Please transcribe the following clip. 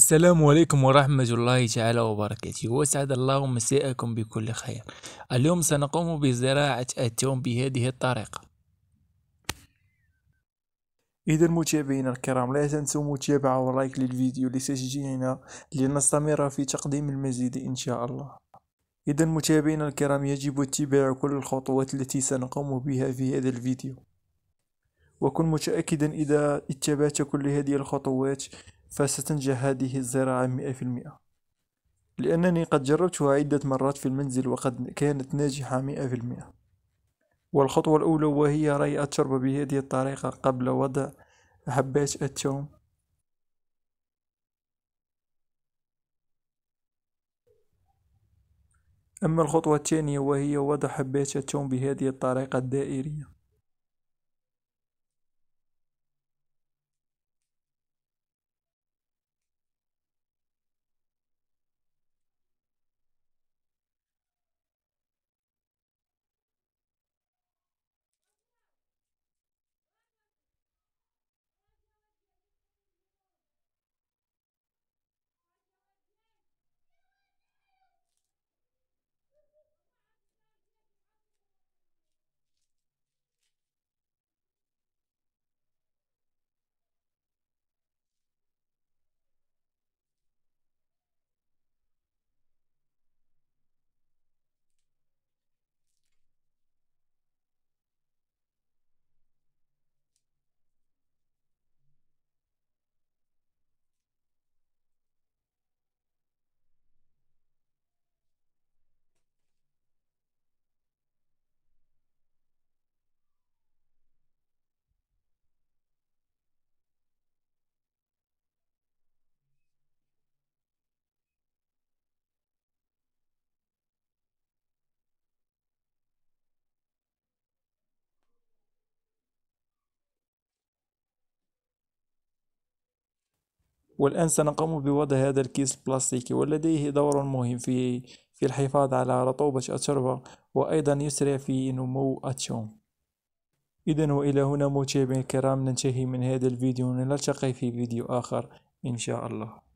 السلام عليكم ورحمة الله تعالى وبركاته وسعد الله مساءكم بكل خير اليوم سنقوم بزراعة التوم بهذه الطريقة إذا متابعينا الكرام لا تنسوا متابعة ولايك للفيديو لتشجيعنا لنستمر في تقديم المزيد إن شاء الله إذا متابعينا الكرام يجب اتباع كل الخطوات التي سنقوم بها في هذا الفيديو وكن متأكدا إذا اتبعت كل هذه الخطوات فستنجح هذه الزراعة مئة في المئة لأنني قد جربتها عدة مرات في المنزل وقد كانت ناجحة مئة في المئة والخطوة الأولى وهي ري التربة بهذه الطريقة قبل وضع حبات التوم أما الخطوة الثانية وهي وضع حبات التوم بهذه الطريقة الدائرية والآن سنقوم بوضع هذا الكيس البلاستيكي ولديه دور مهم في في الحفاظ على رطوبة التربة وأيضا يسرع في نمو الثوم إذا وإلى هنا متابعي الكرام ننتهي من هذا الفيديو نلتقي في فيديو آخر إن شاء الله